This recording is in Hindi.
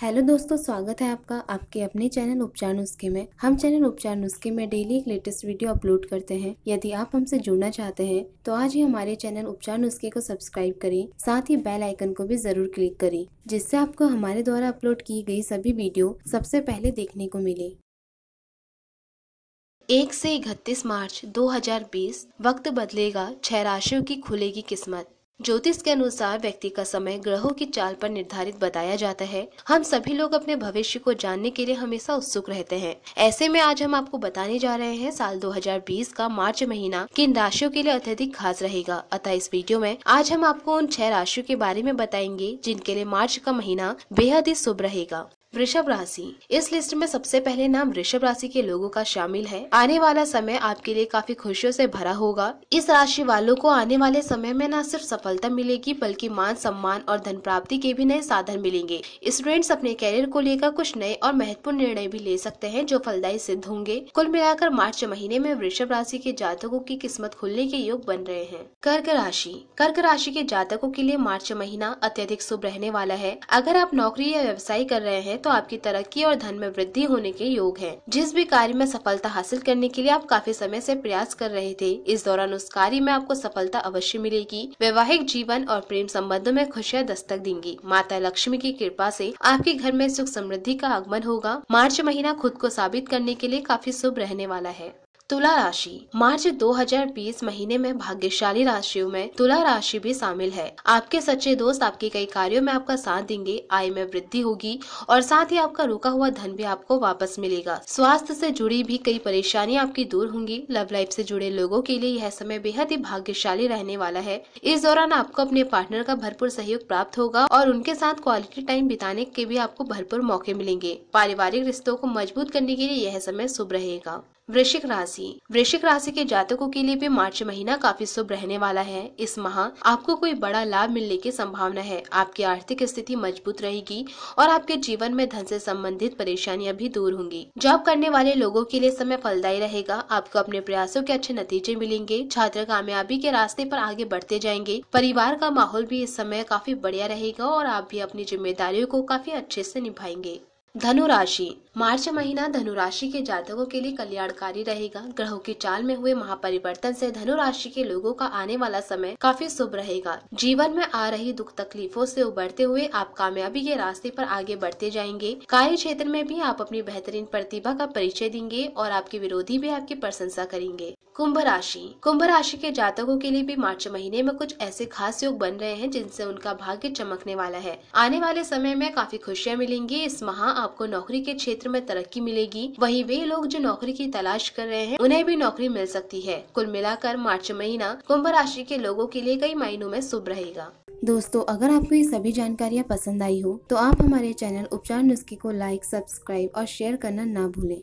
हेलो दोस्तों स्वागत है आपका आपके अपने चैनल उपचार नुस्खे में हम चैनल उपचार नुस्खे में डेली एक लेटेस्ट वीडियो अपलोड करते हैं यदि आप हमसे जुड़ना चाहते हैं तो आज ही हमारे चैनल उपचार नुस्खे को सब्सक्राइब करें साथ ही बेल आइकन को भी जरूर क्लिक करें जिससे आपको हमारे द्वारा अपलोड की गई सभी वीडियो सबसे पहले देखने को मिले एक से इकतीस मार्च दो वक्त बदलेगा छह राशियों की खुलेगी किस्मत ज्योतिष के अनुसार व्यक्ति का समय ग्रहों की चाल पर निर्धारित बताया जाता है हम सभी लोग अपने भविष्य को जानने के लिए हमेशा उत्सुक रहते हैं ऐसे में आज हम आपको बताने जा रहे हैं साल 2020 का मार्च महीना किन राशियों के लिए अत्यधिक खास रहेगा अतः इस वीडियो में आज हम आपको उन छह राशियों के बारे में बताएंगे जिनके लिए मार्च का महीना बेहद ही शुभ रहेगा वृषभ राशि इस लिस्ट में सबसे पहले नाम वृषभ राशि के लोगों का शामिल है आने वाला समय आपके लिए काफी खुशियों से भरा होगा इस राशि वालों को आने वाले समय में न सिर्फ सफलता मिलेगी बल्कि मान सम्मान और धन प्राप्ति के भी नए साधन मिलेंगे स्टूडेंट्स अपने कैरियर को लेकर कुछ नए और महत्वपूर्ण निर्णय भी ले सकते हैं जो फलदायी सिद्ध होंगे कुल मिलाकर मार्च महीने में वृषभ राशि के जातकों की किस्मत खुलने के योग बन रहे हैं कर्क राशि कर्क राशि के जातकों के लिए मार्च महीना अत्यधिक शुभ रहने वाला है अगर आप नौकरी या व्यवसाय कर रहे हैं तो आपकी तरक्की और धन में वृद्धि होने के योग है जिस भी कार्य में सफलता हासिल करने के लिए आप काफी समय से प्रयास कर रहे थे इस दौरान उस कार्य में आपको सफलता अवश्य मिलेगी वैवाहिक जीवन और प्रेम संबंधों में खुशियाँ दस्तक देंगी माता लक्ष्मी की कृपा ऐसी आपके घर में सुख समृद्धि का आगमन होगा मार्च महीना खुद को साबित करने के लिए काफी शुभ रहने वाला है तुला राशि मार्च 2020 महीने में भाग्यशाली राशियों में तुला राशि भी शामिल है आपके सच्चे दोस्त आपके कई कार्यों में आपका साथ देंगे आय में वृद्धि होगी और साथ ही आपका रुका हुआ धन भी आपको वापस मिलेगा स्वास्थ्य से जुड़ी भी कई परेशानी आपकी दूर होंगी लव लाइफ से जुड़े लोगों के लिए यह समय बेहद ही भाग्यशाली रहने वाला है इस दौरान आपको अपने पार्टनर का भरपूर सहयोग प्राप्त होगा और उनके साथ क्वालिटी टाइम बिताने के भी आपको भरपूर मौके मिलेंगे पारिवारिक रिश्तों को मजबूत करने के लिए यह समय शुभ रहेगा वृश्चिक राशि राशि वृश्चिक राशि के जातकों के लिए भी मार्च महीना काफी शुभ रहने वाला है इस माह आपको कोई बड़ा लाभ मिलने की संभावना है आपकी आर्थिक स्थिति मजबूत रहेगी और आपके जीवन में धन से संबंधित परेशानियां भी दूर होंगी जॉब करने वाले लोगों के लिए समय फलदायी रहेगा आपको अपने प्रयासों के अच्छे नतीजे मिलेंगे छात्र कामयाबी के रास्ते पर आगे बढ़ते जाएंगे परिवार का माहौल भी इस समय काफी बढ़िया रहेगा और आप भी अपनी जिम्मेदारियों को काफी अच्छे से निभाएंगे धनुराशि मार्च महीना धनुराशि के जातकों के लिए कल्याणकारी रहेगा ग्रहों की चाल में हुए महापरिवर्तन से धनुराशि के लोगों का आने वाला समय काफी शुभ रहेगा जीवन में आ रही दुख तकलीफों से उबरते हुए आप कामयाबी के रास्ते पर आगे बढ़ते जाएंगे कार्य क्षेत्र में भी आप अपनी बेहतरीन प्रतिभा का परिचय देंगे और आपके विरोधी भी आपकी प्रशंसा करेंगे कुंभ राशि कुंभ राशि के जातकों के लिए भी मार्च महीने में कुछ ऐसे खास योग बन रहे हैं जिनसे उनका भाग्य चमकने वाला है आने वाले समय में काफी खुशियां मिलेंगी इस माह आपको नौकरी के क्षेत्र में तरक्की मिलेगी वहीं वे लोग जो नौकरी की तलाश कर रहे हैं उन्हें भी नौकरी मिल सकती है कुल मिलाकर मार्च महीना कुंभ राशि के लोगों के लिए कई महीनों में शुभ रहेगा दोस्तों अगर आपको ये सभी जानकारियाँ पसंद आई हो तो आप हमारे चैनल उपचार नुस्खे को लाइक सब्सक्राइब और शेयर करना ना भूलें